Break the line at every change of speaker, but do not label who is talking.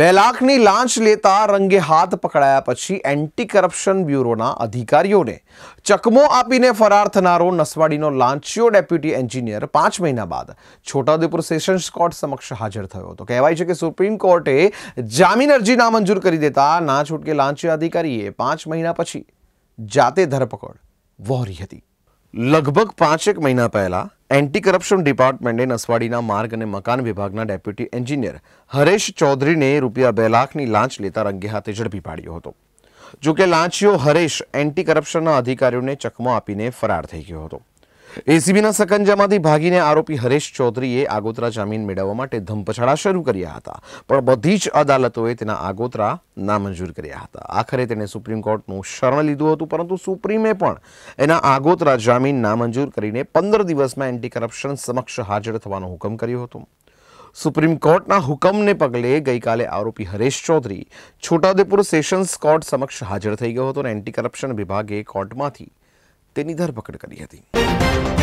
બે લાખની લાંચ લેતા રંગે હાથ પકડાયા પછી એન્ટી કરપ્શન બ્યુરોના અધિકારીઓને ચકમો આપીને ફરાર થનારો નસવાડીનો લાંચિયો ડેપ્યુટી એન્જિનિયર પાંચ મહિના બાદ છોટાઉદેપુર સેશન્સ કોર્ટ સમક્ષ હાજર થયો હતો કહેવાય છે કે સુપ્રીમ કોર્ટે જામીન અરજી નામંજૂર કરી દેતા ના છૂટકે લાંચિયા અધિકારીએ પાંચ મહિના પછી જાતે ધરપકડ વહોરી હતી લગભગ પાંચેક મહિના પહેલાં એન્ટી કરપ્શન ડિપાર્ટમેન્ટે નસવાડીના માર્ગ અને મકાન વિભાગના ડેપ્યુટી એન્જિનિયર હરેશ ચૌધરીને રૂપિયા બે લાખની લાંચ લેતા રંગે હાથે ઝડપી પાડ્યો હતો જોકે લાંચીઓ હરેશ એન્ટી કરપ્શનના અધિકારીઓને ચકમો આપીને ફરાર થઈ ગયો હતો એસીબીના સકંજામાંથી ભાગીને આરોપી હરેશ ચૌધરીએ આગોતરા જામીન મેળવવા માટે ધમપછાડા શરૂ કર્યા હતા પણ બધી જ અદાલતોએ તેના આગોતરા નામંજૂર કર્યા હતા આખરે તેણે સુપ્રીમ કોર્ટનું શરણ લીધું હતું પરંતુ સુપ્રીમે પણ એના આગોતરા જામીન નામંજૂર કરીને પંદર દિવસમાં એન્ટી કરપ્શન સમક્ષ હાજર થવાનો હુકમ કર્યો હતો સુપ્રીમ કોર્ટના હુકમને પગલે ગઈકાલે આરોપી હરેશ ચૌધરી છોટાઉદેપુર સેશન્સ કોર્ટ સમક્ષ હાજર થઈ ગયો હતો અને એન્ટી કરપ્શન વિભાગે કોર્ટમાંથી તેની ધરપકડ કરી હતી